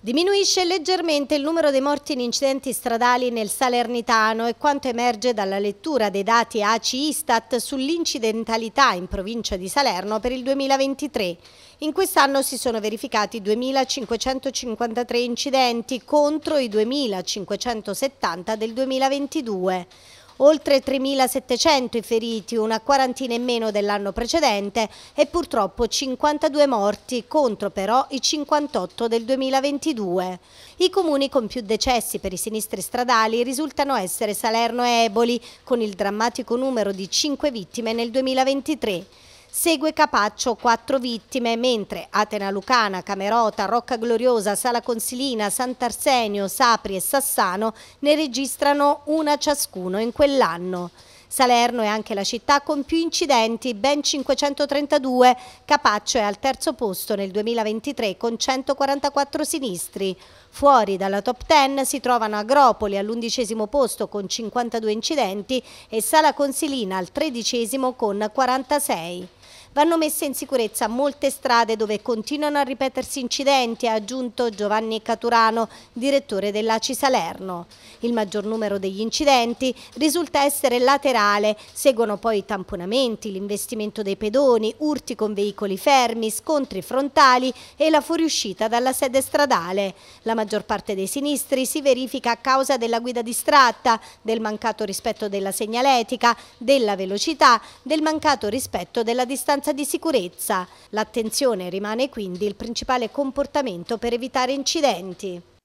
Diminuisce leggermente il numero dei morti in incidenti stradali nel Salernitano e quanto emerge dalla lettura dei dati ACI Istat sull'incidentalità in provincia di Salerno per il 2023. In quest'anno si sono verificati 2.553 incidenti contro i 2.570 del 2022 oltre 3.700 i feriti, una quarantina in meno dell'anno precedente e purtroppo 52 morti contro però i 58 del 2022. I comuni con più decessi per i sinistri stradali risultano essere Salerno e Eboli, con il drammatico numero di 5 vittime nel 2023. Segue Capaccio, quattro vittime, mentre Atena Lucana, Camerota, Rocca Gloriosa, Sala Consilina, Sant'Arsenio, Sapri e Sassano ne registrano una ciascuno in quell'anno. Salerno è anche la città con più incidenti, ben 532. Capaccio è al terzo posto nel 2023 con 144 sinistri. Fuori dalla top 10 si trovano Agropoli all'undicesimo posto con 52 incidenti e Sala Consilina al tredicesimo con 46. Vanno messe in sicurezza molte strade dove continuano a ripetersi incidenti, ha aggiunto Giovanni Caturano, direttore dell'ACI Salerno. Il maggior numero degli incidenti risulta essere laterale, seguono poi i tamponamenti, l'investimento dei pedoni, urti con veicoli fermi, scontri frontali e la fuoriuscita dalla sede stradale. La maggior parte dei sinistri si verifica a causa della guida distratta, del mancato rispetto della segnaletica, della velocità, del mancato rispetto della distanza mancanza di sicurezza. L'attenzione rimane quindi il principale comportamento per evitare incidenti.